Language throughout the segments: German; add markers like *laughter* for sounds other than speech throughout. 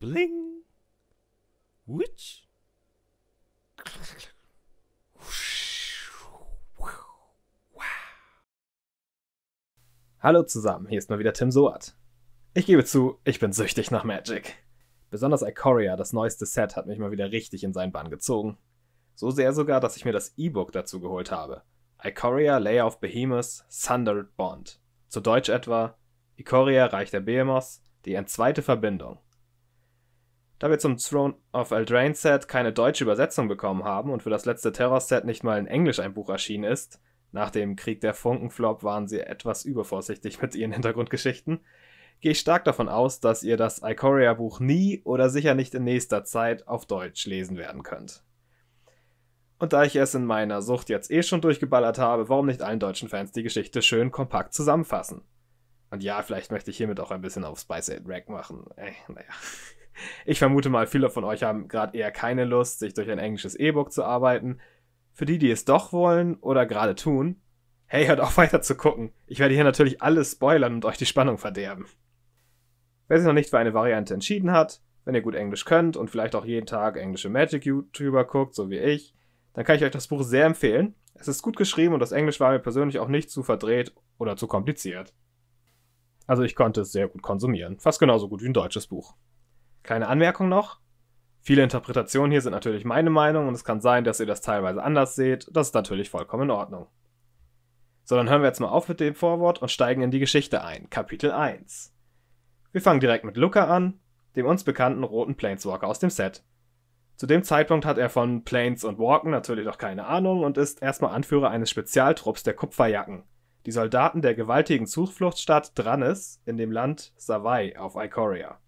Bling. Witch. Hallo zusammen, hier ist mal wieder Tim Soat. Ich gebe zu, ich bin süchtig nach Magic. Besonders Ikoria, das neueste Set, hat mich mal wieder richtig in seinen Bann gezogen. So sehr sogar, dass ich mir das E-Book dazu geholt habe. Ikoria Layer of Behemoths Thundered Bond. Zu Deutsch etwa Ikoria Reich der Behemoths, die entzweite Verbindung. Da wir zum Throne of Eldraine Set keine deutsche Übersetzung bekommen haben und für das letzte Terror-Set nicht mal in Englisch ein Buch erschienen ist, nach dem Krieg der Funkenflop waren sie etwas übervorsichtig mit ihren *laughs* Hintergrundgeschichten, gehe ich stark davon aus, dass ihr das Ikoria-Buch nie oder sicher nicht in nächster Zeit auf Deutsch lesen werden könnt. Und da ich es in meiner Sucht jetzt eh schon durchgeballert habe, warum nicht allen deutschen Fans die Geschichte schön kompakt zusammenfassen? Und ja, vielleicht möchte ich hiermit auch ein bisschen auf Spice 8 Rack machen. Ey, naja. Ich vermute mal, viele von euch haben gerade eher keine Lust, sich durch ein englisches E-Book zu arbeiten. Für die, die es doch wollen oder gerade tun, hey, hört auf *laughs* weiter zu gucken. Ich werde hier natürlich alles spoilern und euch die Spannung verderben. Wer sich noch nicht für eine Variante entschieden hat, wenn ihr gut Englisch könnt und vielleicht auch jeden Tag englische Magic-YouTuber guckt, so wie ich, dann kann ich euch das Buch sehr empfehlen. Es ist gut geschrieben und das Englisch war mir persönlich auch nicht zu verdreht oder zu kompliziert. Also ich konnte es sehr gut konsumieren, fast genauso gut wie ein deutsches Buch. Kleine Anmerkung noch. Viele Interpretationen hier sind natürlich meine Meinung und es kann sein, dass ihr das teilweise anders seht. Das ist natürlich vollkommen in Ordnung. So, dann hören wir jetzt mal auf mit dem Vorwort und steigen in die Geschichte ein. Kapitel 1. Wir fangen direkt mit Luca an, dem uns bekannten roten Planeswalker aus dem Set. Zu dem Zeitpunkt hat er von Planes und Walken natürlich noch keine Ahnung und ist erstmal Anführer eines Spezialtrupps der Kupferjacken, die Soldaten der gewaltigen Zufluchtsstadt Drannes in dem Land Savai auf Ikoria.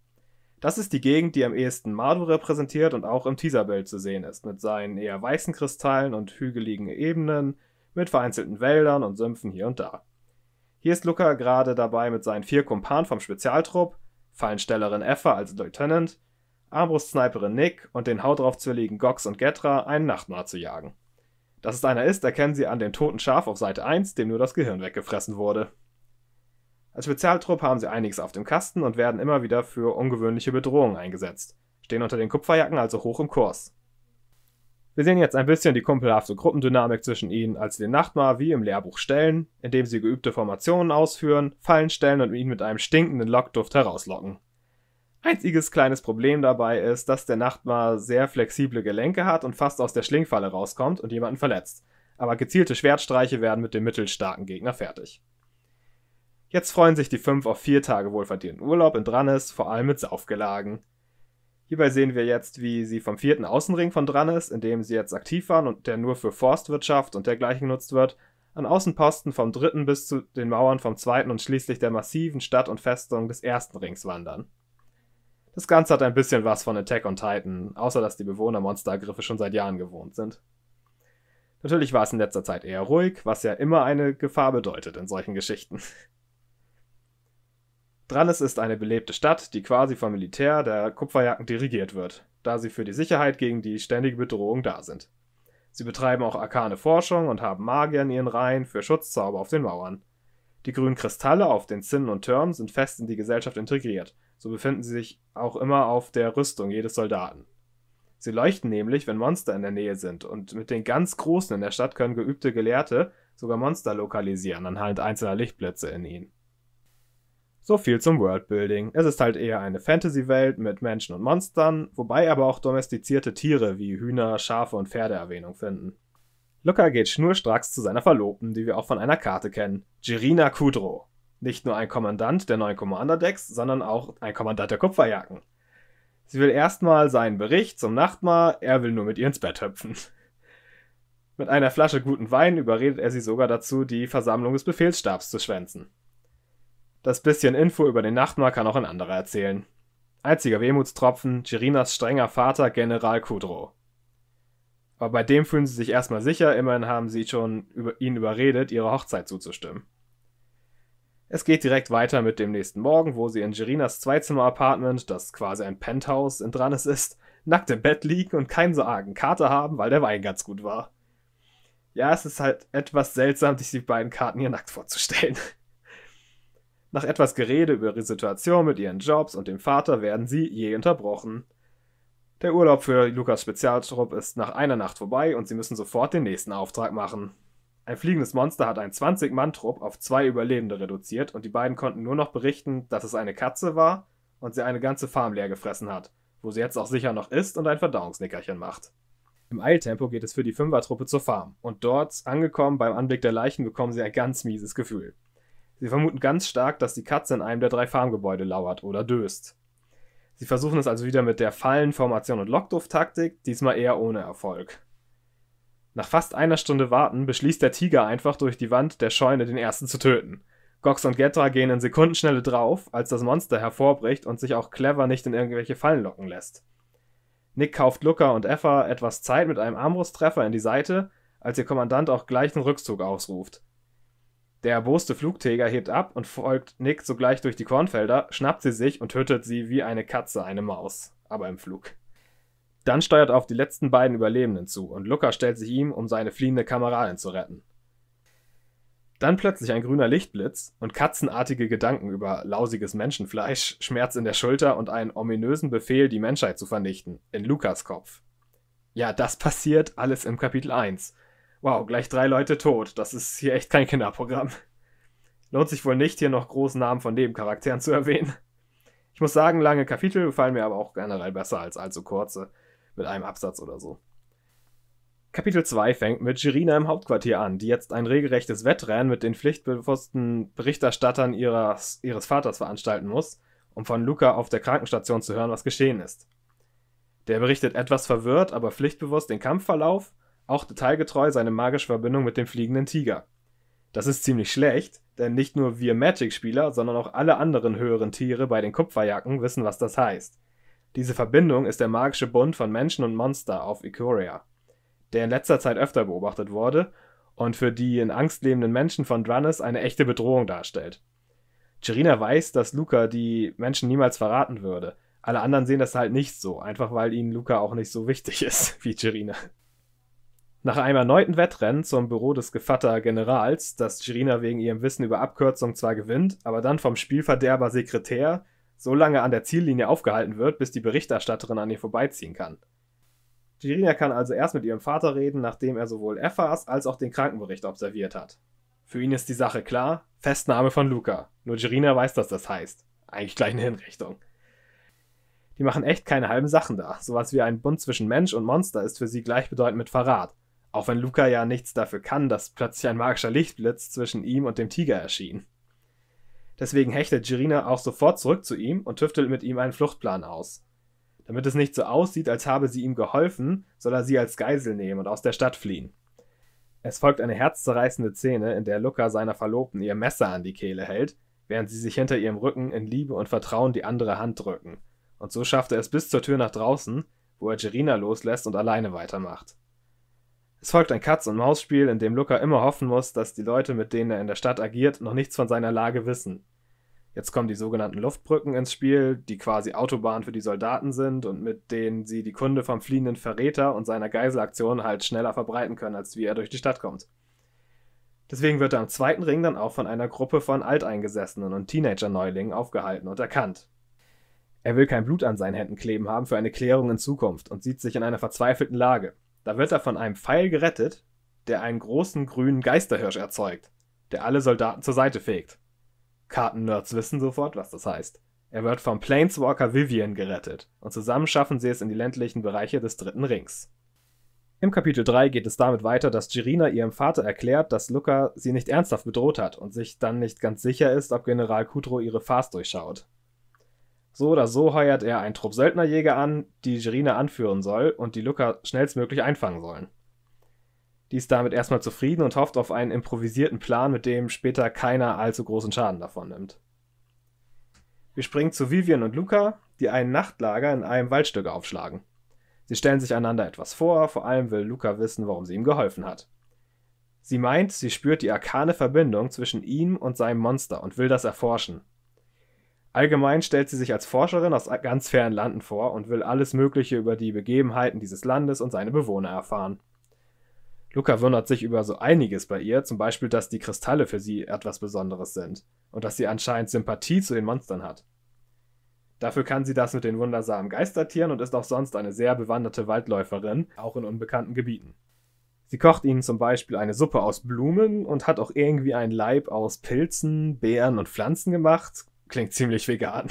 Das ist die Gegend, die am ehesten Mardu repräsentiert und auch im Teaserbild zu sehen ist, mit seinen eher weißen Kristallen und hügeligen Ebenen, mit vereinzelten Wäldern und Sümpfen hier und da. Hier ist Luca gerade dabei, mit seinen vier Kumpanen vom Spezialtrupp, Fallenstellerin Effa als Lieutenant, Armbrustsniperin Nick und den Hautraufzwilligen Gox und Getra einen Nachtmahr zu jagen. Dass es einer ist, erkennen sie an dem toten Schaf auf Seite 1, dem nur das Gehirn weggefressen wurde. Als Spezialtrupp haben sie einiges auf dem Kasten und werden immer wieder für ungewöhnliche Bedrohungen eingesetzt, stehen unter den Kupferjacken also hoch im Kurs. Wir sehen jetzt ein bisschen die kumpelhafte Gruppendynamik zwischen ihnen, als sie den Nachtmar wie im Lehrbuch stellen, indem sie geübte Formationen ausführen, Fallen stellen und ihn mit einem stinkenden Lockduft herauslocken. Einziges kleines Problem dabei ist, dass der Nachtmar sehr flexible Gelenke hat und fast aus der Schlingfalle rauskommt und jemanden verletzt. Aber gezielte Schwertstreiche werden mit dem mittelstarken Gegner fertig. Jetzt freuen sich die fünf auf vier Tage wohlverdienten Urlaub in Drannes, vor allem mit Saufgelagen. Hierbei sehen wir jetzt, wie sie vom vierten Außenring von Drannes, in dem sie jetzt aktiv waren und der nur für Forstwirtschaft und dergleichen genutzt wird, an Außenposten vom dritten bis zu den Mauern vom zweiten und schließlich der massiven Stadt und Festung des ersten Rings wandern. Das Ganze hat ein bisschen was von Attack on Titan, außer dass die Bewohner Monsterangriffe schon seit Jahren gewohnt sind. Natürlich war es in letzter Zeit eher ruhig, was ja immer eine Gefahr bedeutet in solchen Geschichten. Drannes ist eine belebte Stadt, die quasi vom Militär der Kupferjacken dirigiert wird, da sie für die Sicherheit gegen die ständige Bedrohung da sind. Sie betreiben auch arkane Forschung und haben Magier in ihren Reihen für Schutzzauber auf den Mauern. Die grünen Kristalle auf den Zinnen und Türmen sind fest in die Gesellschaft integriert, so befinden sie sich auch immer auf der Rüstung jedes Soldaten. Sie leuchten nämlich, wenn Monster in der Nähe sind, und mit den ganz Großen in der Stadt können geübte Gelehrte sogar Monster lokalisieren anhand einzelner Lichtblitze in ihnen. So viel zum Worldbuilding. Es ist halt eher eine Fantasy-Welt mit Menschen und Monstern, wobei aber auch domestizierte Tiere wie Hühner, Schafe und Pferde Erwähnung finden. Luca geht schnurstracks zu seiner Verlobten, die wir auch von einer Karte kennen, Girina Kudro. Nicht nur ein Kommandant der neuen Commander-Decks, sondern auch ein Kommandant der Kupferjacken. Sie will erstmal seinen Bericht zum Nachtmahl, er will nur mit ihr ins Bett hüpfen. Mit einer Flasche guten Wein überredet er sie sogar dazu, die Versammlung des Befehlsstabs zu schwänzen. Das bisschen Info über den Nachtmar kann auch ein anderer erzählen. Einziger Wehmutstropfen, Chirinas strenger Vater, General Kudrow. Aber bei dem fühlen sie sich erstmal sicher, immerhin haben sie schon über ihn überredet, ihrer Hochzeit zuzustimmen. Es geht direkt weiter mit dem nächsten Morgen, wo sie in Gerinas Zweizimmer-Apartment, das quasi ein Penthouse in Dranes ist, nackt im Bett liegen und keinen so argen Kater haben, weil der Wein ganz gut war. Ja, es ist halt etwas seltsam, sich die beiden Karten hier nackt vorzustellen. Nach etwas Gerede über ihre Situation mit ihren Jobs und dem Vater werden sie je unterbrochen. Der Urlaub für Lukas Spezialtrupp ist nach einer Nacht vorbei und sie müssen sofort den nächsten Auftrag machen. Ein fliegendes Monster hat einen 20-Mann-Trupp auf zwei Überlebende reduziert und die beiden konnten nur noch berichten, dass es eine Katze war und sie eine ganze Farm leer gefressen hat, wo sie jetzt auch sicher noch ist und ein Verdauungsnickerchen macht. Im Eiltempo geht es für die Fünfer-Truppe zur Farm und dort, angekommen beim Anblick der Leichen, bekommen sie ein ganz mieses Gefühl. Sie vermuten ganz stark, dass die Katze in einem der drei Farmgebäude lauert oder döst. Sie versuchen es also wieder mit der Fallenformation und Lockduft-Taktik, diesmal eher ohne Erfolg. Nach fast einer Stunde Warten beschließt der Tiger einfach durch die Wand der Scheune den ersten zu töten. Gox und Getra gehen in Sekundenschnelle drauf, als das Monster hervorbricht und sich auch clever nicht in irgendwelche Fallen locken lässt. Nick kauft Luca und Effa etwas Zeit mit einem Armbrusttreffer in die Seite, als ihr Kommandant auch gleich den Rückzug ausruft. Der erboste Flugträger hebt ab und folgt Nick sogleich durch die Kornfelder, schnappt sie sich und tötet sie wie eine Katze eine Maus, aber im Flug. Dann steuert er auf die letzten beiden Überlebenden zu und Luca stellt sich ihm, um seine fliehende Kameradin zu retten. Dann plötzlich ein grüner Lichtblitz und katzenartige Gedanken über lausiges Menschenfleisch, Schmerz in der Schulter und einen ominösen Befehl, die Menschheit zu vernichten, in Lukas Kopf. Ja, das passiert alles im Kapitel 1. Wow, gleich drei Leute tot. Das ist hier echt kein Kinderprogramm. Lohnt sich wohl nicht, hier noch großen Namen von Nebencharakteren zu erwähnen. Ich muss sagen, lange Kapitel gefallen mir aber auch generell besser als allzu kurze, mit einem Absatz oder so. Kapitel 2 fängt mit Girina im Hauptquartier an, die jetzt ein regelrechtes Wettrennen mit den pflichtbewussten Berichterstattern ihres, ihres Vaters veranstalten muss, um von Luca auf der Krankenstation zu hören, was geschehen ist. Der berichtet etwas verwirrt, aber pflichtbewusst den Kampfverlauf auch detailgetreu seine magische Verbindung mit dem fliegenden Tiger. Das ist ziemlich schlecht, denn nicht nur wir Magic-Spieler, sondern auch alle anderen höheren Tiere bei den Kupferjacken wissen, was das heißt. Diese Verbindung ist der magische Bund von Menschen und Monster auf Ikoria, der in letzter Zeit öfter beobachtet wurde und für die in Angst lebenden Menschen von Drannis eine echte Bedrohung darstellt. Cherina weiß, dass Luca die Menschen niemals verraten würde. Alle anderen sehen das halt nicht so, einfach weil ihnen Luca auch nicht so wichtig ist *laughs* wie Cherina. Nach einem erneuten Wettrennen zum Büro des Gevatter Generals, das Chirina wegen ihrem Wissen über Abkürzungen zwar gewinnt, aber dann vom Spielverderber Sekretär so lange an der Ziellinie aufgehalten wird, bis die Berichterstatterin an ihr vorbeiziehen kann. Chirina kann also erst mit ihrem Vater reden, nachdem er sowohl Effas als auch den Krankenbericht observiert hat. Für ihn ist die Sache klar, Festnahme von Luca. Nur Jirina weiß, was das heißt. Eigentlich gleich eine Hinrichtung. Die machen echt keine halben Sachen da. Sowas wie ein Bund zwischen Mensch und Monster ist für sie gleichbedeutend mit Verrat. Auch wenn Luca ja nichts dafür kann, dass plötzlich ein magischer Lichtblitz zwischen ihm und dem Tiger erschien. Deswegen hechtet Jirina auch sofort zurück zu ihm und tüftelt mit ihm einen Fluchtplan aus. Damit es nicht so aussieht, als habe sie ihm geholfen, soll er sie als Geisel nehmen und aus der Stadt fliehen. Es folgt eine herzzerreißende Szene, in der Luca seiner Verlobten ihr Messer an die Kehle hält, während sie sich hinter ihrem Rücken in Liebe und Vertrauen die andere Hand drücken. Und so schafft er es bis zur Tür nach draußen, wo er Gerina loslässt und alleine weitermacht. Es folgt ein Katz-und-Maus-Spiel, in dem Luca immer hoffen muss, dass die Leute, mit denen er in der Stadt agiert, noch nichts von seiner Lage wissen. Jetzt kommen die sogenannten Luftbrücken ins Spiel, die quasi Autobahnen für die Soldaten sind und mit denen sie die Kunde vom fliehenden Verräter und seiner Geiselaktion halt schneller verbreiten können, als wie er durch die Stadt kommt. Deswegen wird er am zweiten Ring dann auch von einer Gruppe von Alteingesessenen und Teenager-Neulingen aufgehalten und erkannt. Er will kein Blut an seinen Händen kleben haben für eine Klärung in Zukunft und sieht sich in einer verzweifelten Lage. Da wird er von einem Pfeil gerettet, der einen großen grünen Geisterhirsch erzeugt, der alle Soldaten zur Seite fegt. Kartennerds wissen sofort, was das heißt. Er wird vom Planeswalker Vivian gerettet und zusammen schaffen sie es in die ländlichen Bereiche des Dritten Rings. Im Kapitel 3 geht es damit weiter, dass Girina ihrem Vater erklärt, dass Luca sie nicht ernsthaft bedroht hat und sich dann nicht ganz sicher ist, ob General Kudrow ihre Farce durchschaut. So oder so heuert er einen Trupp Söldnerjäger an, die Jirina anführen soll und die Luca schnellstmöglich einfangen sollen. Die ist damit erstmal zufrieden und hofft auf einen improvisierten Plan, mit dem später keiner allzu großen Schaden davon nimmt. Wir springen zu Vivian und Luca, die ein Nachtlager in einem Waldstück aufschlagen. Sie stellen sich einander etwas vor, vor allem will Luca wissen, warum sie ihm geholfen hat. Sie meint, sie spürt die arkane Verbindung zwischen ihm und seinem Monster und will das erforschen. Allgemein stellt sie sich als Forscherin aus ganz fernen Landen vor und will alles Mögliche über die Begebenheiten dieses Landes und seine Bewohner erfahren. Luca wundert sich über so einiges bei ihr, zum Beispiel, dass die Kristalle für sie etwas Besonderes sind und dass sie anscheinend Sympathie zu den Monstern hat. Dafür kann sie das mit den wundersamen Geistertieren und ist auch sonst eine sehr bewanderte Waldläuferin, auch in unbekannten Gebieten. Sie kocht ihnen zum Beispiel eine Suppe aus Blumen und hat auch irgendwie einen Leib aus Pilzen, Beeren und Pflanzen gemacht, Klingt ziemlich vegan.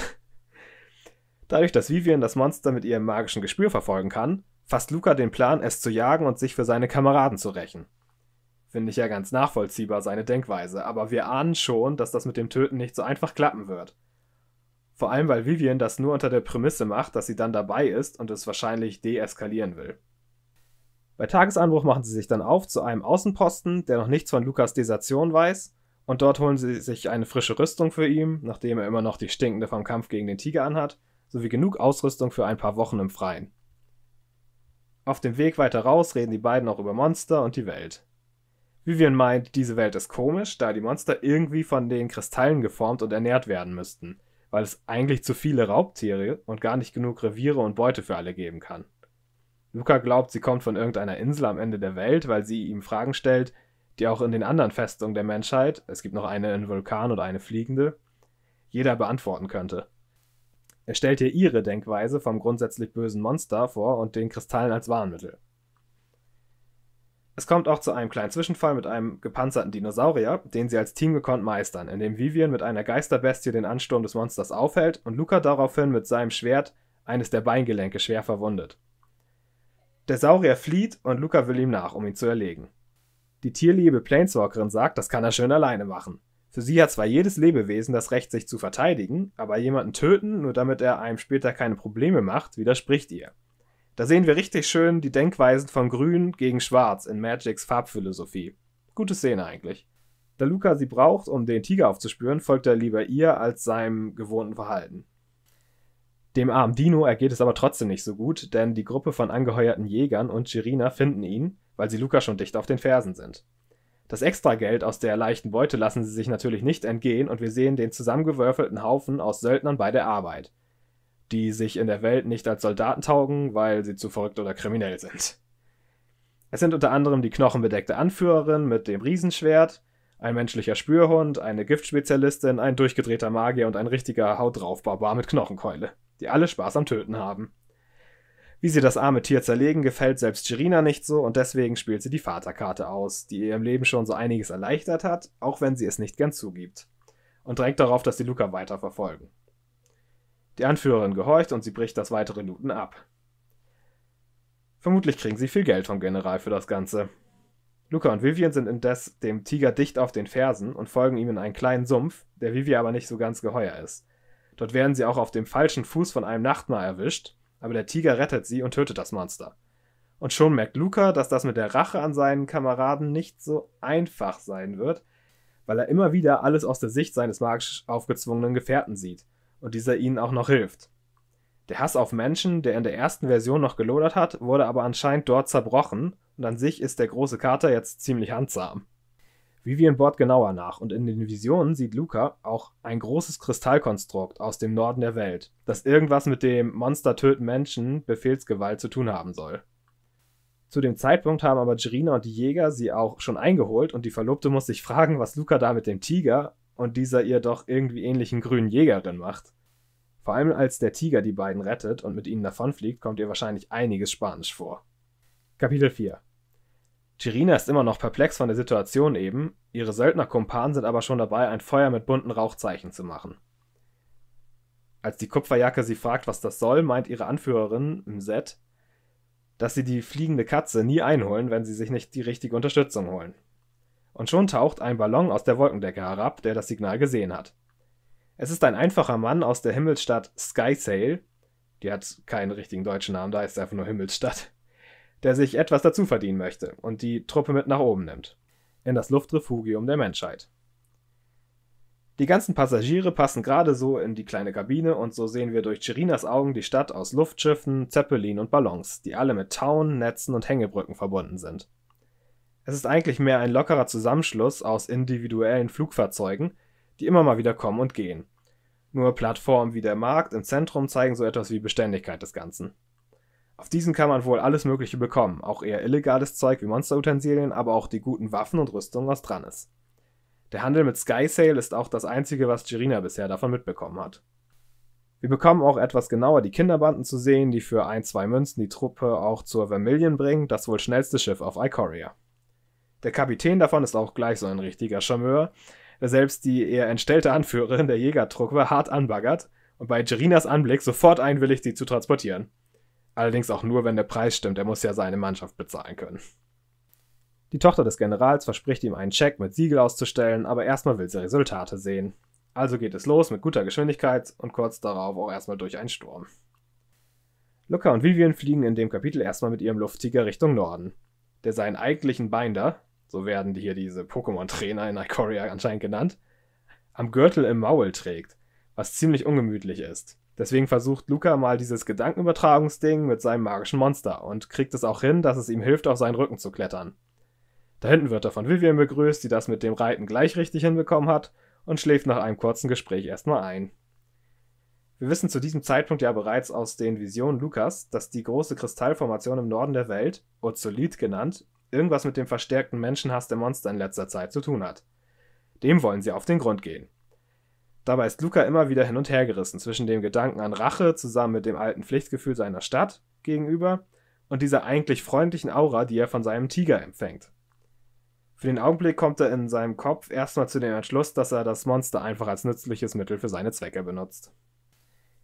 Dadurch, dass Vivian das Monster mit ihrem magischen Gespür verfolgen kann, fasst Luca den Plan, es zu jagen und sich für seine Kameraden zu rächen. Finde ich ja ganz nachvollziehbar, seine Denkweise, aber wir ahnen schon, dass das mit dem Töten nicht so einfach klappen wird. Vor allem, weil Vivian das nur unter der Prämisse macht, dass sie dann dabei ist und es wahrscheinlich deeskalieren will. Bei Tagesanbruch machen sie sich dann auf zu einem Außenposten, der noch nichts von Lukas Desertion weiß und dort holen sie sich eine frische Rüstung für ihn, nachdem er immer noch die stinkende vom Kampf gegen den Tiger anhat, sowie genug Ausrüstung für ein paar Wochen im Freien. Auf dem Weg weiter raus reden die beiden auch über Monster und die Welt. Vivian meint, diese Welt ist komisch, da die Monster irgendwie von den Kristallen geformt und ernährt werden müssten, weil es eigentlich zu viele Raubtiere und gar nicht genug Reviere und Beute für alle geben kann. Luca glaubt, sie kommt von irgendeiner Insel am Ende der Welt, weil sie ihm Fragen stellt, die auch in den anderen Festungen der Menschheit, es gibt noch eine in Vulkan oder eine fliegende, jeder beantworten könnte. Er stellt hier ihre Denkweise vom grundsätzlich bösen Monster vor und den Kristallen als Warnmittel. Es kommt auch zu einem kleinen Zwischenfall mit einem gepanzerten Dinosaurier, den sie als Team gekonnt meistern, indem Vivian mit einer Geisterbestie den Ansturm des Monsters aufhält und Luca daraufhin mit seinem Schwert eines der Beingelenke schwer verwundet. Der Saurier flieht und Luca will ihm nach, um ihn zu erlegen. Die tierliebe Planeswalkerin sagt, das kann er schön alleine machen. Für sie hat zwar jedes Lebewesen das Recht, sich zu verteidigen, aber jemanden töten, nur damit er einem später keine Probleme macht, widerspricht ihr. Da sehen wir richtig schön die Denkweisen von Grün gegen Schwarz in Magics Farbphilosophie. Gute Szene eigentlich. Da Luca sie braucht, um den Tiger aufzuspüren, folgt er lieber ihr als seinem gewohnten Verhalten. Dem armen Dino ergeht es aber trotzdem nicht so gut, denn die Gruppe von angeheuerten Jägern und Chirina finden ihn, weil sie Luca schon dicht auf den Fersen sind. Das Extrageld aus der leichten Beute lassen sie sich natürlich nicht entgehen und wir sehen den zusammengewürfelten Haufen aus Söldnern bei der Arbeit, die sich in der Welt nicht als Soldaten taugen, weil sie zu verrückt oder kriminell sind. Es sind unter anderem die knochenbedeckte Anführerin mit dem Riesenschwert, ein menschlicher Spürhund, eine Giftspezialistin, ein durchgedrehter Magier und ein richtiger Haut drauf Barbar mit Knochenkeule, die alle Spaß am Töten haben. Wie sie das arme Tier zerlegen, gefällt selbst Jirina nicht so und deswegen spielt sie die Vaterkarte aus, die ihr im Leben schon so einiges erleichtert hat, auch wenn sie es nicht gern zugibt. Und drängt darauf, dass sie Luca weiter verfolgen. Die Anführerin gehorcht und sie bricht das weitere Looten ab. Vermutlich kriegen sie viel Geld vom General für das Ganze. Luca und Vivian sind indes dem Tiger dicht auf den Fersen und folgen ihm in einen kleinen Sumpf, der Vivian aber nicht so ganz geheuer ist. Dort werden sie auch auf dem falschen Fuß von einem Nachtmahr erwischt, aber der Tiger rettet sie und tötet das Monster. Und schon merkt Luca, dass das mit der Rache an seinen Kameraden nicht so einfach sein wird, weil er immer wieder alles aus der Sicht seines magisch aufgezwungenen Gefährten sieht und dieser ihnen auch noch hilft. Der Hass auf Menschen, der in der ersten Version noch gelodert hat, wurde aber anscheinend dort zerbrochen und an sich ist der große Kater jetzt ziemlich handsam. Vivian bohrt genauer nach und in den Visionen sieht Luca auch ein großes Kristallkonstrukt aus dem Norden der Welt, das irgendwas mit dem Monster töten Menschen Befehlsgewalt zu tun haben soll. Zu dem Zeitpunkt haben aber Jirina und die Jäger sie auch schon eingeholt und die Verlobte muss sich fragen, was Luca da mit dem Tiger und dieser ihr doch irgendwie ähnlichen grünen Jägerin macht. Vor allem als der Tiger die beiden rettet und mit ihnen davonfliegt, kommt ihr wahrscheinlich einiges Spanisch vor. Kapitel 4 Jirina ist immer noch perplex von der Situation eben, ihre Söldnerkumpanen sind aber schon dabei, ein Feuer mit bunten Rauchzeichen zu machen. Als die Kupferjacke sie fragt, was das soll, meint ihre Anführerin, Mzet, dass sie die fliegende Katze nie einholen, wenn sie sich nicht die richtige Unterstützung holen. Und schon taucht ein Ballon aus der Wolkendecke herab, der das Signal gesehen hat. Es ist ein einfacher Mann aus der Himmelsstadt Skysail. Die hat keinen richtigen deutschen Namen, da ist einfach nur Himmelsstadt der sich etwas dazu verdienen möchte und die Truppe mit nach oben nimmt. In das Luftrefugium der Menschheit. Die ganzen Passagiere passen gerade so in die kleine Kabine und so sehen wir durch Chirinas Augen die Stadt aus Luftschiffen, Zeppelin und Ballons, die alle mit Tauen, Netzen und Hängebrücken verbunden sind. Es ist eigentlich mehr ein lockerer Zusammenschluss aus individuellen Flugfahrzeugen, die immer mal wieder kommen und gehen. Nur Plattformen wie der Markt im Zentrum zeigen so etwas wie Beständigkeit des Ganzen. Auf diesen kann man wohl alles Mögliche bekommen, auch eher illegales Zeug wie Monsterutensilien, aber auch die guten Waffen und Rüstungen, was dran ist. Der Handel mit Sky Sale ist auch das einzige, was Jirina bisher davon mitbekommen hat. Wir bekommen auch etwas genauer die Kinderbanden zu sehen, die für ein, zwei Münzen die Truppe auch zur Vermilion bringen, das wohl schnellste Schiff auf Ikoria. Der Kapitän davon ist auch gleich so ein richtiger Charmeur, der selbst die eher entstellte Anführerin der Jägertruppe hart anbaggert und bei Jerinas Anblick sofort einwilligt, sie zu transportieren. Allerdings auch nur, wenn der Preis stimmt. Er muss ja seine Mannschaft bezahlen können. Die Tochter des Generals verspricht ihm einen Check mit Siegel auszustellen, aber erstmal will sie Resultate sehen. Also geht es los mit guter Geschwindigkeit und kurz darauf auch erstmal durch einen Sturm. Luca und Vivian fliegen in dem Kapitel erstmal mit ihrem Luftiger Richtung Norden. Der seinen eigentlichen Binder, so werden hier diese Pokémon-Trainer in Ikoria anscheinend genannt, am Gürtel im Maul trägt, was ziemlich ungemütlich ist. Deswegen versucht Luca mal dieses Gedankenübertragungsding mit seinem magischen Monster und kriegt es auch hin, dass es ihm hilft, auf seinen Rücken zu klettern. Da hinten wird er von Vivian begrüßt, die das mit dem Reiten gleich richtig hinbekommen hat und schläft nach einem kurzen Gespräch erstmal ein. Wir wissen zu diesem Zeitpunkt ja bereits aus den Visionen Lukas, dass die große Kristallformation im Norden der Welt, Ozolit genannt, irgendwas mit dem verstärkten Menschenhass der Monster in letzter Zeit zu tun hat. Dem wollen sie auf den Grund gehen. Dabei ist Luca immer wieder hin und her gerissen zwischen dem Gedanken an Rache zusammen mit dem alten Pflichtgefühl seiner Stadt gegenüber und dieser eigentlich freundlichen Aura, die er von seinem Tiger empfängt. Für den Augenblick kommt er in seinem Kopf erstmal zu dem Entschluss, dass er das Monster einfach als nützliches Mittel für seine Zwecke benutzt.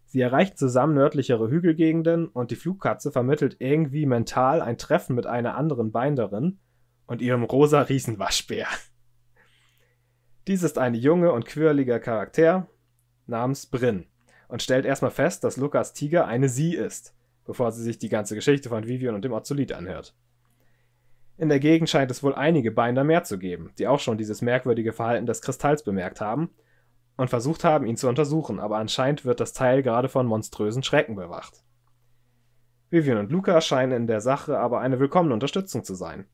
Sie erreicht zusammen nördlichere Hügelgegenden und die Flugkatze vermittelt irgendwie mental ein Treffen mit einer anderen Binderin und ihrem rosa Riesenwaschbär. Dies ist ein junge und quirliger Charakter namens Brin und stellt erstmal fest, dass Lukas Tiger eine Sie ist, bevor sie sich die ganze Geschichte von Vivian und dem Azolit anhört. In der Gegend scheint es wohl einige Binder mehr zu geben, die auch schon dieses merkwürdige Verhalten des Kristalls bemerkt haben und versucht haben, ihn zu untersuchen, aber anscheinend wird das Teil gerade von monströsen Schrecken bewacht. Vivian und Luca scheinen in der Sache aber eine willkommene Unterstützung zu sein,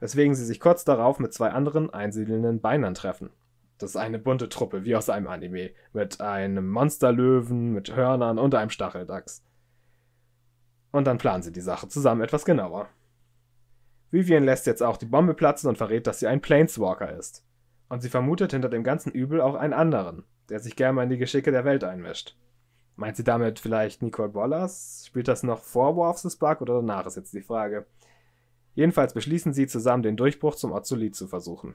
weswegen sie sich kurz darauf mit zwei anderen einsiedelnden Beinern treffen. Das ist eine bunte Truppe, wie aus einem Anime, mit einem Monsterlöwen, mit Hörnern und einem Stacheldachs. Und dann planen sie die Sache zusammen etwas genauer. Vivian lässt jetzt auch die Bombe platzen und verrät, dass sie ein Planeswalker ist. Und sie vermutet hinter dem ganzen Übel auch einen anderen, der sich gerne mal in die Geschicke der Welt einmischt. Meint sie damit vielleicht Nicole Wallace? Spielt das noch vor War of the Spark oder danach ist jetzt die Frage. Jedenfalls beschließen sie zusammen, den Durchbruch zum Azulit zu versuchen.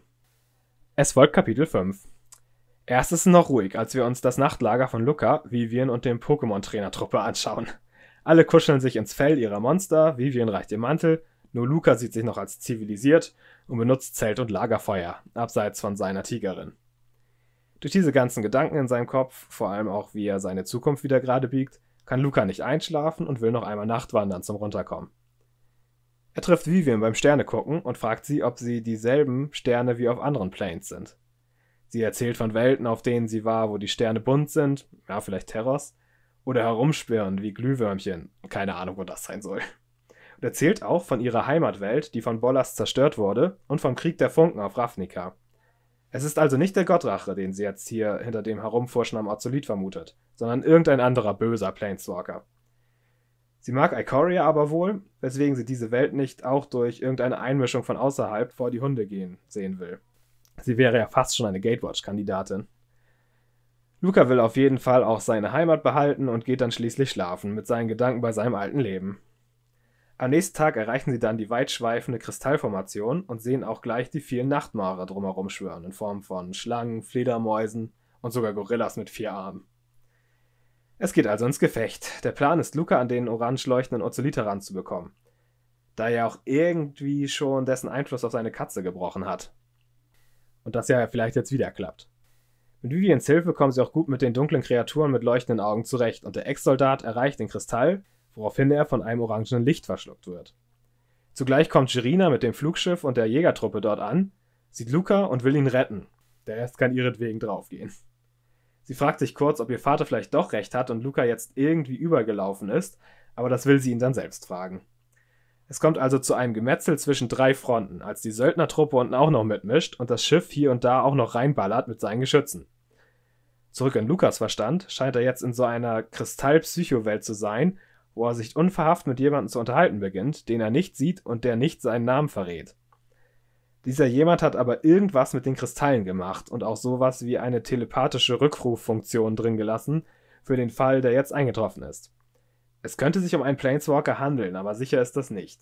Es folgt Kapitel 5. Erst ist es noch ruhig, als wir uns das Nachtlager von Luca, Vivian und dem pokémon trainertruppe anschauen. Alle kuscheln sich ins Fell ihrer Monster, Vivian reicht ihr Mantel, nur Luca sieht sich noch als zivilisiert und benutzt Zelt und Lagerfeuer, abseits von seiner Tigerin. Durch diese ganzen Gedanken in seinem Kopf, vor allem auch wie er seine Zukunft wieder gerade biegt, kann Luca nicht einschlafen und will noch einmal Nachtwandern zum Runterkommen. Er trifft Vivian beim Sternegucken und fragt sie, ob sie dieselben Sterne wie auf anderen Planes sind. Sie erzählt von Welten, auf denen sie war, wo die Sterne bunt sind, ja, vielleicht Terras, oder herumschwirren wie Glühwürmchen, keine Ahnung, wo das sein soll. Und erzählt auch von ihrer Heimatwelt, die von Bollas zerstört wurde, und vom Krieg der Funken auf Ravnica. Es ist also nicht der Gottrache, den sie jetzt hier hinter dem Herumfurschen am Azolit vermutet, sondern irgendein anderer böser Planeswalker. Sie mag Ikoria aber wohl, weswegen sie diese Welt nicht auch durch irgendeine Einmischung von außerhalb vor die Hunde gehen sehen will. Sie wäre ja fast schon eine Gatewatch-Kandidatin. Luca will auf jeden Fall auch seine Heimat behalten und geht dann schließlich schlafen, mit seinen Gedanken bei seinem alten Leben. Am nächsten Tag erreichen sie dann die weitschweifende Kristallformation und sehen auch gleich die vielen Nachtmaurer drumherum schwören, in Form von Schlangen, Fledermäusen und sogar Gorillas mit vier Armen. Es geht also ins Gefecht. Der Plan ist, Luca an den orange leuchtenden Ozoliter ranzubekommen. Da er auch irgendwie schon dessen Einfluss auf seine Katze gebrochen hat. Und das ja vielleicht jetzt wieder klappt. Mit Vivians Hilfe kommen sie auch gut mit den dunklen Kreaturen mit leuchtenden Augen zurecht und der Ex-Soldat erreicht den Kristall, woraufhin er von einem orangenen Licht verschluckt wird. Zugleich kommt Jirina mit dem Flugschiff und der Jägertruppe dort an, sieht Luca und will ihn retten. Der Rest kann ihretwegen draufgehen. Sie fragt sich kurz, ob ihr Vater vielleicht doch recht hat und Luca jetzt irgendwie übergelaufen ist, aber das will sie ihn dann selbst fragen. Es kommt also zu einem Gemetzel zwischen drei Fronten, als die Söldnertruppe unten auch noch mitmischt und das Schiff hier und da auch noch reinballert mit seinen Geschützen. Zurück in Lukas Verstand scheint er jetzt in so einer Kristallpsychowelt zu sein, wo er sich unverhaft mit jemandem zu unterhalten beginnt, den er nicht sieht und der nicht seinen Namen verrät. Dieser jemand hat aber irgendwas mit den Kristallen gemacht und auch sowas wie eine telepathische Rückruffunktion drin gelassen für den Fall, der jetzt eingetroffen ist. Es könnte sich um einen Planeswalker handeln, aber sicher ist das nicht.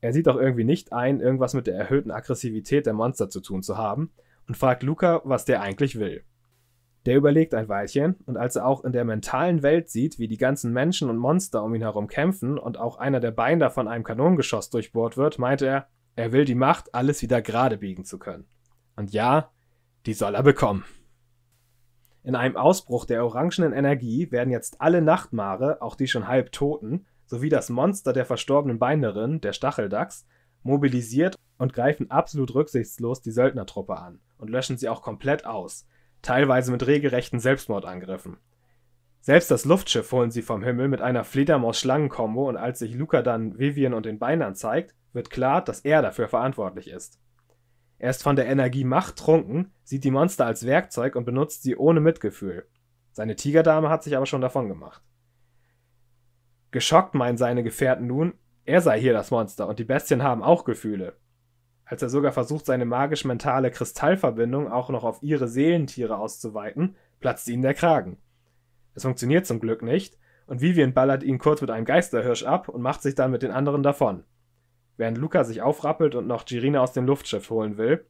Er sieht auch irgendwie nicht ein, irgendwas mit der erhöhten Aggressivität der Monster zu tun zu haben und fragt Luca, was der eigentlich will. Der überlegt ein Weilchen und als er auch in der mentalen Welt sieht, wie die ganzen Menschen und Monster um ihn herum kämpfen und auch einer der Beine von einem Kanonengeschoss durchbohrt wird, meint er, er will die Macht, alles wieder gerade biegen zu können. Und ja, die soll er bekommen. In einem Ausbruch der orangenen Energie werden jetzt alle Nachtmare, auch die schon halb Toten, sowie das Monster der verstorbenen Beinerin, der Stacheldachs, mobilisiert und greifen absolut rücksichtslos die Söldnertruppe an und löschen sie auch komplett aus, teilweise mit regelrechten Selbstmordangriffen. Selbst das Luftschiff holen sie vom Himmel mit einer Fledermaus-Schlangen-Kombo und als sich Luca dann Vivian und den Beinern zeigt, wird klar, dass er dafür verantwortlich ist. Er ist von der Energie Macht trunken, sieht die Monster als Werkzeug und benutzt sie ohne Mitgefühl. Seine Tigerdame hat sich aber schon davon gemacht. Geschockt meinen seine Gefährten nun, er sei hier das Monster und die Bestien haben auch Gefühle. Als er sogar versucht, seine magisch-mentale Kristallverbindung auch noch auf ihre Seelentiere auszuweiten, platzt ihnen der Kragen. Es funktioniert zum Glück nicht, und Vivian ballert ihn kurz mit einem Geisterhirsch ab und macht sich dann mit den anderen davon während Luca sich aufrappelt und noch Jirina aus dem Luftschiff holen will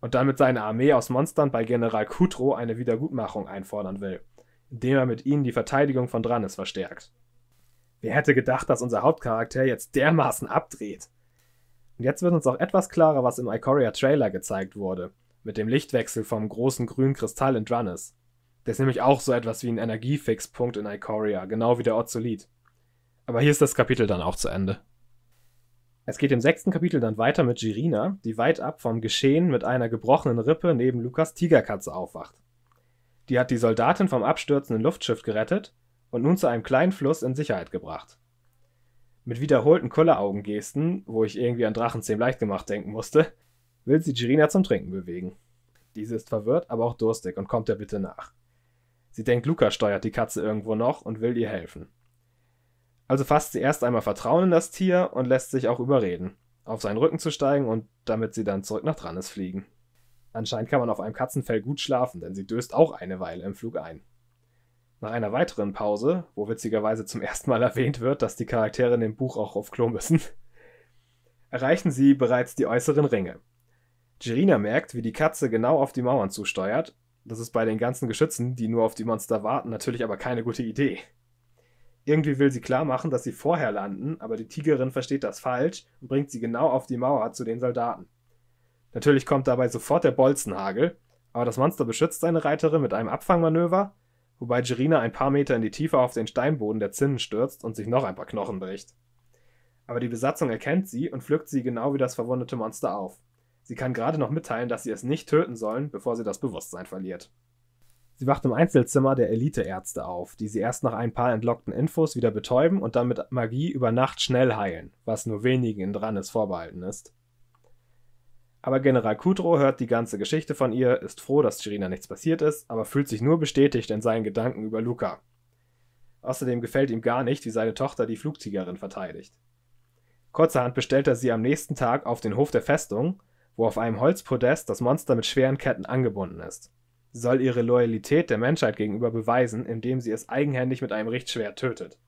und dann mit seiner Armee aus Monstern bei General Kutro eine Wiedergutmachung einfordern will, indem er mit ihnen die Verteidigung von Drannis verstärkt. Wer hätte gedacht, dass unser Hauptcharakter jetzt dermaßen abdreht? Und jetzt wird uns auch etwas klarer, was im Ikoria Trailer gezeigt wurde, mit dem Lichtwechsel vom großen grünen Kristall in Drannis. Der ist nämlich auch so etwas wie ein Energiefixpunkt in Ikoria, genau wie der Ozolit. Aber hier ist das Kapitel dann auch zu Ende. Es geht im sechsten Kapitel dann weiter mit Girina, die weit ab vom Geschehen mit einer gebrochenen Rippe neben Lukas Tigerkatze aufwacht. Die hat die Soldatin vom abstürzenden Luftschiff gerettet und nun zu einem kleinen Fluss in Sicherheit gebracht. Mit wiederholten Kulleraugengesten, wo ich irgendwie an Drachenzähm leicht gemacht denken musste, will sie Girina zum Trinken bewegen. Diese ist verwirrt, aber auch durstig und kommt der Bitte nach. Sie denkt, Lukas steuert die Katze irgendwo noch und will ihr helfen. Also fasst sie erst einmal Vertrauen in das Tier und lässt sich auch überreden, auf seinen Rücken zu steigen und damit sie dann zurück nach Drannes fliegen. Anscheinend kann man auf einem Katzenfell gut schlafen, denn sie döst auch eine Weile im Flug ein. Nach einer weiteren Pause, wo witzigerweise zum ersten Mal erwähnt wird, dass die Charaktere in dem Buch auch auf Klo müssen, *laughs* erreichen sie bereits die äußeren Ringe. Jirina merkt, wie die Katze genau auf die Mauern zusteuert. Das ist bei den ganzen Geschützen, die nur auf die Monster warten, natürlich aber keine gute Idee. Irgendwie will sie klar machen, dass sie vorher landen, aber die Tigerin versteht das falsch und bringt sie genau auf die Mauer zu den Soldaten. Natürlich kommt dabei sofort der Bolzenhagel, aber das Monster beschützt seine Reiterin mit einem Abfangmanöver, wobei Gerina ein paar Meter in die Tiefe auf den Steinboden der Zinnen stürzt und sich noch ein paar Knochen bricht. Aber die Besatzung erkennt sie und pflückt sie genau wie das verwundete Monster auf. Sie kann gerade noch mitteilen, dass sie es nicht töten sollen, bevor sie das Bewusstsein verliert. Sie wacht im Einzelzimmer der Eliteärzte auf, die sie erst nach ein paar entlockten Infos wieder betäuben und dann mit Magie über Nacht schnell heilen, was nur wenigen in Drannis vorbehalten ist. Aber General Kudrow hört die ganze Geschichte von ihr, ist froh, dass Chirina nichts passiert ist, aber fühlt sich nur bestätigt in seinen Gedanken über Luca. Außerdem gefällt ihm gar nicht, wie seine Tochter die Flugtigerin verteidigt. Kurzerhand bestellt er sie am nächsten Tag auf den Hof der Festung, wo auf einem Holzpodest das Monster mit schweren Ketten angebunden ist soll ihre Loyalität der Menschheit gegenüber beweisen, indem sie es eigenhändig mit einem Richtschwert tötet.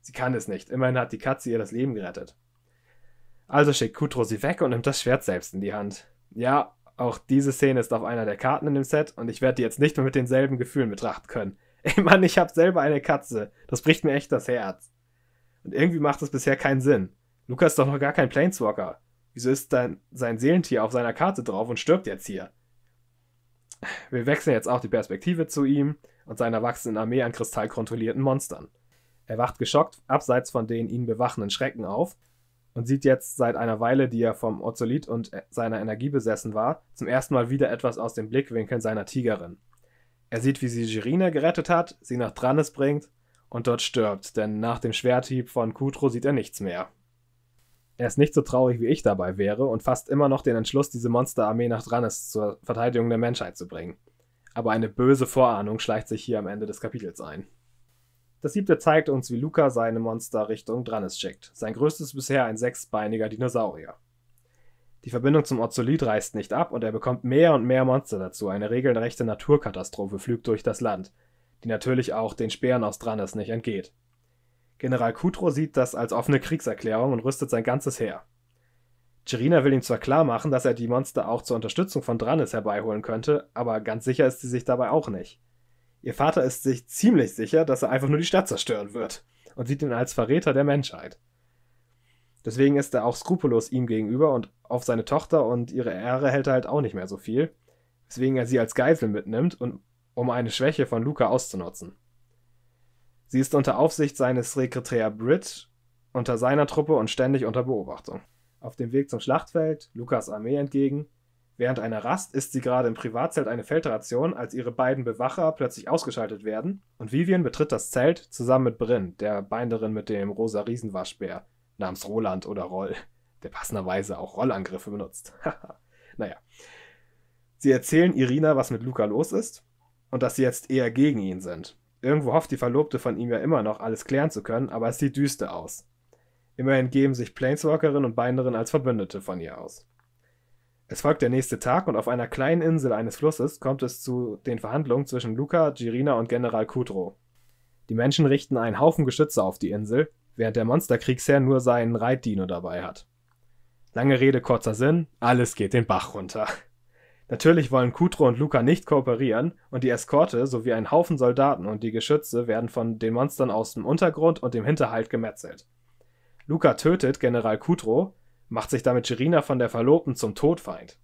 Sie kann es nicht, immerhin hat die Katze ihr das Leben gerettet. Also schickt Kutro sie weg und nimmt das Schwert selbst in die Hand. Ja, auch diese Szene ist auf einer der Karten in dem Set und ich werde die jetzt nicht mehr mit denselben Gefühlen betrachten können. *laughs* Ey Mann, ich hab selber eine Katze. Das bricht mir echt das Herz. Und irgendwie macht es bisher keinen Sinn. Luca ist doch noch gar kein Planeswalker. Wieso ist dann sein Seelentier auf seiner Karte drauf und stirbt jetzt hier? Wir wechseln jetzt auch die Perspektive zu ihm und seiner wachsenden Armee an kristallkontrollierten Monstern. Er wacht geschockt abseits von den ihn bewachenden Schrecken auf und sieht jetzt seit einer Weile, die er vom Ozolit und äh, seiner Energie besessen war, zum ersten Mal wieder etwas aus dem Blickwinkel seiner Tigerin. Er sieht, wie sie Jirina gerettet hat, sie nach Dranis bringt und dort stirbt, denn nach dem Schwerthieb von Kutro sieht er nichts mehr. Er ist nicht so traurig, wie ich dabei wäre und fasst immer noch den Entschluss, diese Monsterarmee nach Drannis zur Verteidigung der Menschheit zu bringen. Aber eine böse Vorahnung schleicht sich hier am Ende des Kapitels ein. Das siebte zeigt uns, wie Luca seine Monster Richtung Drannis schickt. Sein größtes bisher ein sechsbeiniger Dinosaurier. Die Verbindung zum Ozolit reißt nicht ab und er bekommt mehr und mehr Monster dazu. Eine regelrechte Naturkatastrophe flügt durch das Land, die natürlich auch den Speeren aus Drannis nicht entgeht. General Kutro sieht das als offene Kriegserklärung und rüstet sein ganzes Heer. Jirina will ihm zwar klar machen, dass er die Monster auch zur Unterstützung von Dranis herbeiholen könnte, aber ganz sicher ist sie sich dabei auch nicht. Ihr Vater ist sich ziemlich sicher, dass er einfach nur die Stadt zerstören wird und sieht ihn als Verräter der Menschheit. Deswegen ist er auch skrupellos ihm gegenüber und auf seine Tochter und ihre Ehre hält er halt auch nicht mehr so viel, weswegen er sie als Geisel mitnimmt, und, um eine Schwäche von Luca auszunutzen. Sie ist unter Aufsicht seines Sekretär Britt, unter seiner Truppe und ständig unter Beobachtung. Auf dem Weg zum Schlachtfeld, Lukas Armee entgegen. Während einer Rast ist sie gerade im Privatzelt eine Feldration, als ihre beiden Bewacher plötzlich ausgeschaltet werden und Vivian betritt das Zelt zusammen mit Brin, der Beinderin mit dem rosa Riesenwaschbär namens Roland oder Roll, der passenderweise auch Rollangriffe benutzt. *laughs* naja. Sie erzählen Irina, was mit Luca los ist und dass sie jetzt eher gegen ihn sind. Irgendwo hofft die Verlobte von ihm ja immer noch, alles klären zu können, aber es sieht düster aus. Immerhin geben sich Planeswalkerin und Beinerin als Verbündete von ihr aus. Es folgt der nächste Tag und auf einer kleinen Insel eines Flusses kommt es zu den Verhandlungen zwischen Luca, Girina und General Kudrow. Die Menschen richten einen Haufen Geschütze auf die Insel, während der Monsterkriegsherr nur seinen Reitdino dabei hat. Lange Rede, kurzer Sinn, alles geht den Bach runter. Natürlich wollen Kutro und Luca nicht kooperieren und die Eskorte sowie ein Haufen Soldaten und die Geschütze werden von den Monstern aus dem Untergrund und dem Hinterhalt gemetzelt. Luca tötet General Kutro, macht sich damit Sherina von der Verlobten zum Todfeind.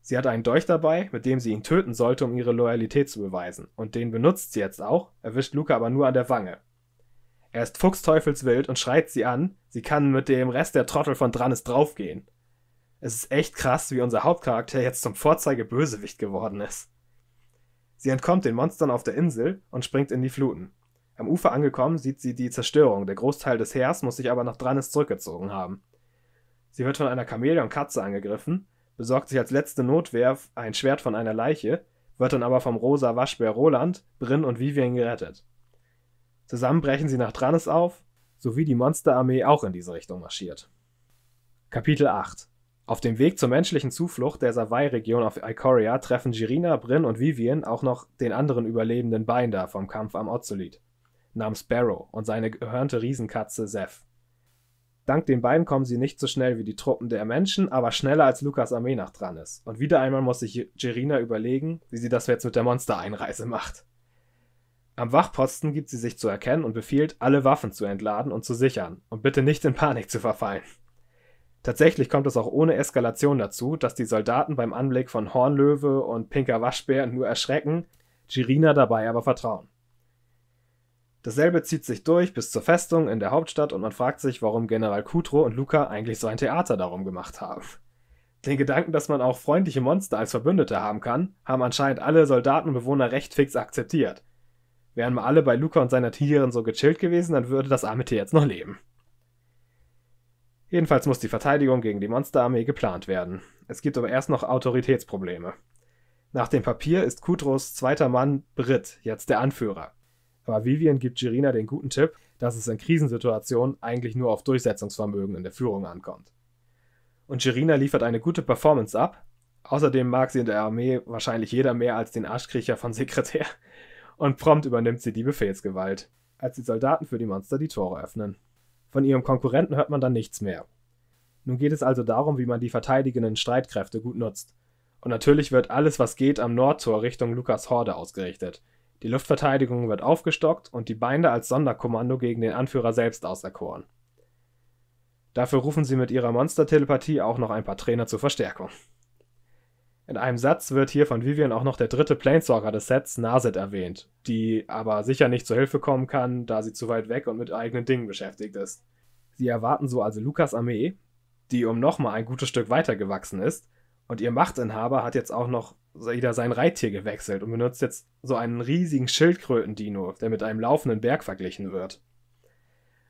Sie hat einen Dolch dabei, mit dem sie ihn töten sollte, um ihre Loyalität zu beweisen, und den benutzt sie jetzt auch, erwischt Luca aber nur an der Wange. Er ist fuchsteufelswild und schreit sie an, sie kann mit dem Rest der Trottel von Drannis draufgehen. Es ist echt krass, wie unser Hauptcharakter jetzt zum Vorzeigebösewicht geworden ist. Sie entkommt den Monstern auf der Insel und springt in die Fluten. Am Ufer angekommen sieht sie die Zerstörung, der Großteil des Heers muss sich aber nach Dranis zurückgezogen haben. Sie wird von einer Chamäleon-Katze angegriffen, besorgt sich als letzte Notwehr ein Schwert von einer Leiche, wird dann aber vom rosa Waschbär Roland, Brin und Vivian gerettet. Zusammen brechen sie nach Dranis auf, sowie die Monsterarmee auch in diese Richtung marschiert. Kapitel 8 auf dem Weg zur menschlichen Zuflucht der savai region auf Ikoria treffen Jirina, Brin und Vivian auch noch den anderen überlebenden Binder vom Kampf am Ozzolit, namens Barrow und seine gehörnte Riesenkatze Seth. Dank den beiden kommen sie nicht so schnell wie die Truppen der Menschen, aber schneller als Lukas Armee nach dran ist. Und wieder einmal muss sich Jirina überlegen, wie sie das jetzt mit der Monstereinreise macht. Am Wachposten gibt sie sich zu erkennen und befiehlt, alle Waffen zu entladen und zu sichern und bitte nicht in Panik zu verfallen. Tatsächlich kommt es auch ohne Eskalation dazu, dass die Soldaten beim Anblick von Hornlöwe und pinker Waschbär nur erschrecken, Girina dabei aber vertrauen. Dasselbe zieht sich durch bis zur Festung in der Hauptstadt und man fragt sich, warum General Kutro und Luca eigentlich so ein Theater darum gemacht haben. Den Gedanken, dass man auch freundliche Monster als Verbündete haben kann, haben anscheinend alle Soldatenbewohner recht fix akzeptiert. Wären mal alle bei Luca und seiner Tigerin so gechillt gewesen, dann würde das arme Tier jetzt noch leben. Jedenfalls muss die Verteidigung gegen die Monsterarmee geplant werden. Es gibt aber erst noch Autoritätsprobleme. Nach dem Papier ist Kutros zweiter Mann Brit, jetzt der Anführer. Aber Vivian gibt Jirina den guten Tipp, dass es in Krisensituationen eigentlich nur auf Durchsetzungsvermögen in der Führung ankommt. Und Jirina liefert eine gute Performance ab. Außerdem mag sie in der Armee wahrscheinlich jeder mehr als den Arschkriecher von Sekretär. Und prompt übernimmt sie die Befehlsgewalt, als die Soldaten für die Monster die Tore öffnen. Von ihrem Konkurrenten hört man dann nichts mehr. Nun geht es also darum, wie man die verteidigenden Streitkräfte gut nutzt. Und natürlich wird alles, was geht, am Nordtor Richtung Lukas Horde ausgerichtet. Die Luftverteidigung wird aufgestockt und die Beine als Sonderkommando gegen den Anführer selbst auserkoren. Dafür rufen sie mit ihrer monster auch noch ein paar Trainer zur Verstärkung. In einem Satz wird hier von Vivian auch noch der dritte Planeswalker des Sets, Naset, erwähnt, die aber sicher nicht zur Hilfe kommen kann, da sie zu weit weg und mit eigenen Dingen beschäftigt ist. Sie erwarten so also Lukas Armee, die um nochmal ein gutes Stück weitergewachsen ist, und ihr Machtinhaber hat jetzt auch noch wieder sein Reittier gewechselt und benutzt jetzt so einen riesigen Schildkrötendino, der mit einem laufenden Berg verglichen wird.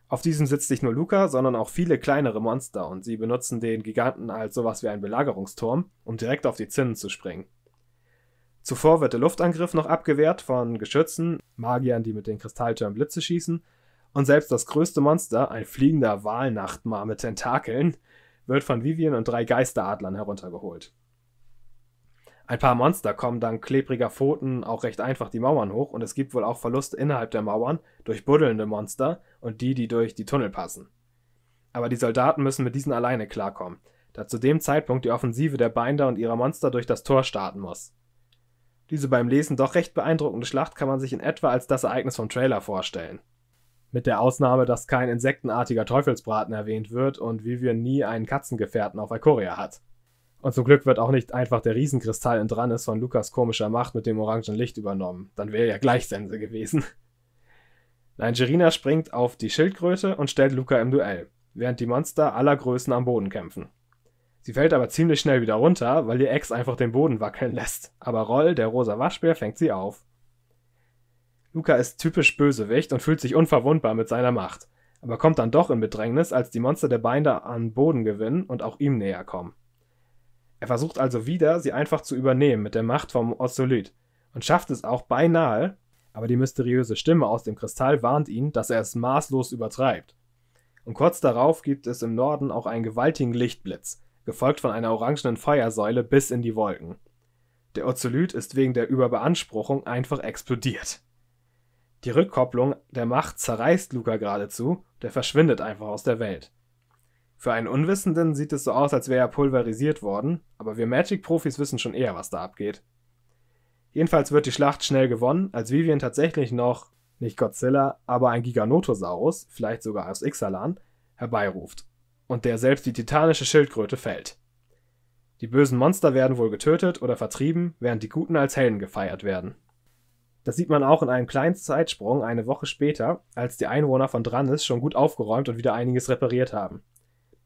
Auf diesem sitzt nicht nur Luca, sondern auch viele kleinere Monster und sie benutzen den Giganten als sowas wie einen Belagerungsturm, um direkt auf die Zinnen zu springen. Zuvor wird der Luftangriff noch abgewehrt von Geschützen, Magiern, die mit den Kristalltürmen Blitze schießen, und selbst das größte Monster, ein fliegender Walnachtmar mit Tentakeln, wird von Vivien und drei Geisteradlern heruntergeholt. Ein paar Monster kommen dank klebriger Pfoten auch recht einfach die Mauern hoch und es gibt wohl auch Verluste innerhalb der Mauern durch buddelnde Monster und die, die durch die Tunnel passen. Aber die Soldaten müssen mit diesen alleine klarkommen, da zu dem Zeitpunkt die Offensive der Binder und ihrer Monster durch das Tor starten muss. Diese beim Lesen doch recht beeindruckende Schlacht kann man sich in etwa als das Ereignis vom Trailer vorstellen. Mit der Ausnahme, dass kein insektenartiger Teufelsbraten erwähnt wird und Vivian nie einen Katzengefährten auf Alcoria hat. Und zum Glück wird auch nicht einfach der Riesenkristall in Drannis von Lukas komischer Macht mit dem orangen Licht übernommen. Dann wäre ja gleich Sense gewesen. Langerina *laughs* springt auf die Schildkröte und stellt Luca im Duell, während die Monster aller Größen am Boden kämpfen. Sie fällt aber ziemlich schnell wieder runter, weil ihr Ex einfach den Boden wackeln lässt. Aber Roll, der rosa Waschbär, fängt sie auf. Luca ist typisch Bösewicht und fühlt sich unverwundbar mit seiner Macht, aber kommt dann doch in Bedrängnis, als die Monster der Beine an Boden gewinnen und auch ihm näher kommen. Er versucht also wieder, sie einfach zu übernehmen mit der Macht vom Ozolit und schafft es auch beinahe, aber die mysteriöse Stimme aus dem Kristall warnt ihn, dass er es maßlos übertreibt. Und kurz darauf gibt es im Norden auch einen gewaltigen Lichtblitz, gefolgt von einer orangenen Feuersäule bis in die Wolken. Der Ozolit ist wegen der Überbeanspruchung einfach explodiert. Die Rückkopplung der Macht zerreißt Luca geradezu, der verschwindet einfach aus der Welt. Für einen Unwissenden sieht es so aus, als wäre er pulverisiert worden, aber wir Magic-Profis wissen schon eher, was da abgeht. Jedenfalls wird die Schlacht schnell gewonnen, als Vivian tatsächlich noch, nicht Godzilla, aber ein Giganotosaurus, vielleicht sogar aus Ixalan, herbeiruft. Und der selbst die titanische Schildkröte fällt. Die bösen Monster werden wohl getötet oder vertrieben, während die Guten als Helden gefeiert werden. Das sieht man auch in einem kleinen Zeitsprung eine Woche später, als die Einwohner von Drannis schon gut aufgeräumt und wieder einiges repariert haben.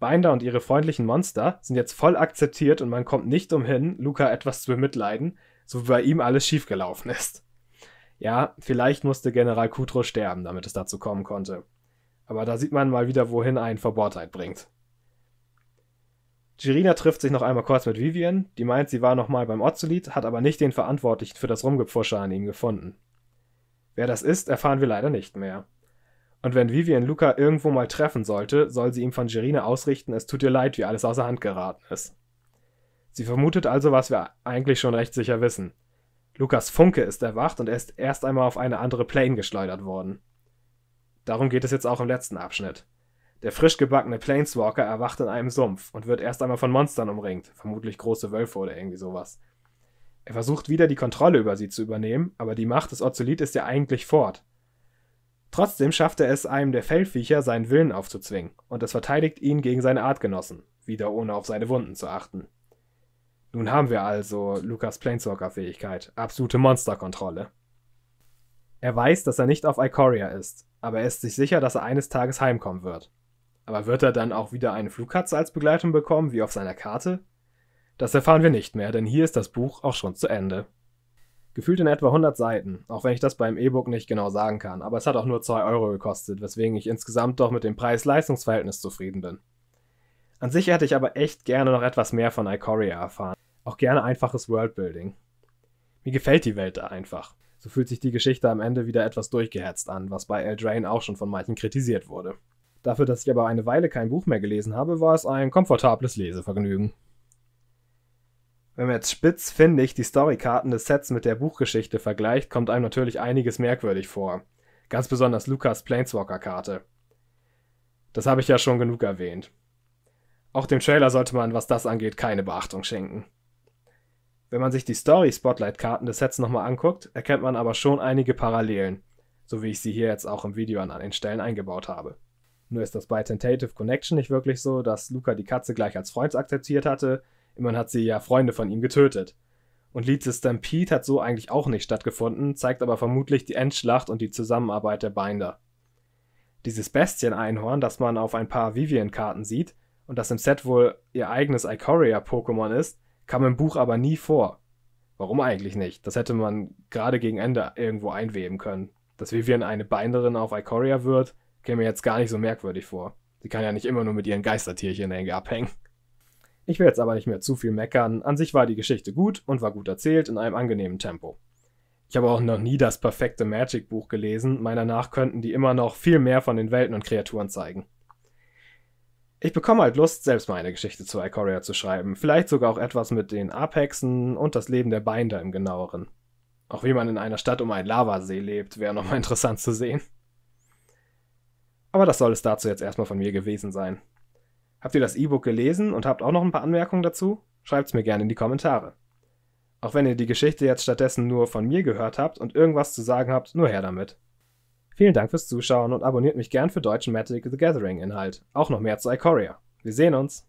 Binder und ihre freundlichen Monster sind jetzt voll akzeptiert und man kommt nicht umhin, Luca etwas zu bemitleiden, so wie bei ihm alles schiefgelaufen ist. Ja, vielleicht musste General Kutro sterben, damit es dazu kommen konnte. Aber da sieht man mal wieder, wohin einen Verbohrtheit bringt. Girina trifft sich noch einmal kurz mit Vivian, die meint, sie war nochmal beim Ozolit, hat aber nicht den Verantwortlichen für das Rumgepfusche an ihm gefunden. Wer das ist, erfahren wir leider nicht mehr. Und wenn Vivian Luca irgendwo mal treffen sollte, soll sie ihm von Gerine ausrichten, es tut ihr leid, wie alles außer Hand geraten ist. Sie vermutet also, was wir eigentlich schon recht sicher wissen. Lukas Funke ist erwacht und er ist erst einmal auf eine andere Plane geschleudert worden. Darum geht es jetzt auch im letzten Abschnitt. Der frisch gebackene Planeswalker erwacht in einem Sumpf und wird erst einmal von Monstern umringt, vermutlich große Wölfe oder irgendwie sowas. Er versucht wieder die Kontrolle über sie zu übernehmen, aber die Macht des Ozolit ist ja eigentlich fort. Trotzdem schafft er es, einem der Feldviecher seinen Willen aufzuzwingen, und es verteidigt ihn gegen seine Artgenossen, wieder ohne auf seine Wunden zu achten. Nun haben wir also Lukas Planeswalker-Fähigkeit, absolute Monsterkontrolle. Er weiß, dass er nicht auf Ikoria ist, aber er ist sich sicher, dass er eines Tages heimkommen wird. Aber wird er dann auch wieder eine Flugkatze als Begleitung bekommen, wie auf seiner Karte? Das erfahren wir nicht mehr, denn hier ist das Buch auch schon zu Ende. Gefühlt in etwa 100 Seiten, auch wenn ich das beim E-Book nicht genau sagen kann, aber es hat auch nur 2 Euro gekostet, weswegen ich insgesamt doch mit dem Preis-Leistungs-Verhältnis zufrieden bin. An sich hätte ich aber echt gerne noch etwas mehr von Ikoria erfahren, auch gerne einfaches Worldbuilding. Mir gefällt die Welt da einfach. So fühlt sich die Geschichte am Ende wieder etwas durchgehetzt an, was bei Eldraine auch schon von manchen kritisiert wurde. Dafür, dass ich aber eine Weile kein Buch mehr gelesen habe, war es ein komfortables Lesevergnügen. Wenn man jetzt spitzfindig die Storykarten des Sets mit der Buchgeschichte vergleicht, kommt einem natürlich einiges merkwürdig vor. Ganz besonders Lukas Planeswalker-Karte. Das habe ich ja schon genug erwähnt. Auch dem Trailer sollte man, was das angeht, keine Beachtung schenken. Wenn man sich die Story-Spotlight-Karten des Sets nochmal anguckt, erkennt man aber schon einige Parallelen, so wie ich sie hier jetzt auch im Video an den Stellen eingebaut habe. Nur ist das bei Tentative Connection nicht wirklich so, dass Luca die Katze gleich als Freund akzeptiert hatte, Immerhin hat sie ja Freunde von ihm getötet. Und Leeds' Stampede hat so eigentlich auch nicht stattgefunden, zeigt aber vermutlich die Endschlacht und die Zusammenarbeit der Binder. Dieses Bestien-Einhorn, das man auf ein paar Vivian-Karten sieht und das im Set wohl ihr eigenes Ikoria-Pokémon ist, kam im Buch aber nie vor. Warum eigentlich nicht? Das hätte man gerade gegen Ende irgendwo einweben können. Dass Vivian eine Binderin auf Ikoria wird, käme mir jetzt gar nicht so merkwürdig vor. Sie kann ja nicht immer nur mit ihren Geistertierchen abhängen. Ich will jetzt aber nicht mehr zu viel meckern, an sich war die Geschichte gut und war gut erzählt in einem angenehmen Tempo. Ich habe auch noch nie das perfekte Magic-Buch gelesen, meiner nach könnten die immer noch viel mehr von den Welten und Kreaturen zeigen. Ich bekomme halt Lust, selbst mal eine Geschichte zu Ikoria zu schreiben, vielleicht sogar auch etwas mit den Apexen und das Leben der Binder im genaueren. Auch wie man in einer Stadt um einen Lavasee lebt, wäre nochmal *laughs* interessant zu sehen. Aber das soll es dazu jetzt erstmal von mir gewesen sein. Habt ihr das E-Book gelesen und habt auch noch ein paar Anmerkungen dazu? Schreibt's mir gerne in die Kommentare. Auch wenn ihr die Geschichte jetzt stattdessen nur von mir gehört habt und irgendwas zu sagen habt, nur her damit. Vielen Dank fürs Zuschauen und abonniert mich gern für deutschen Magic the Gathering Inhalt. Auch noch mehr zu Ikoria. Wir sehen uns!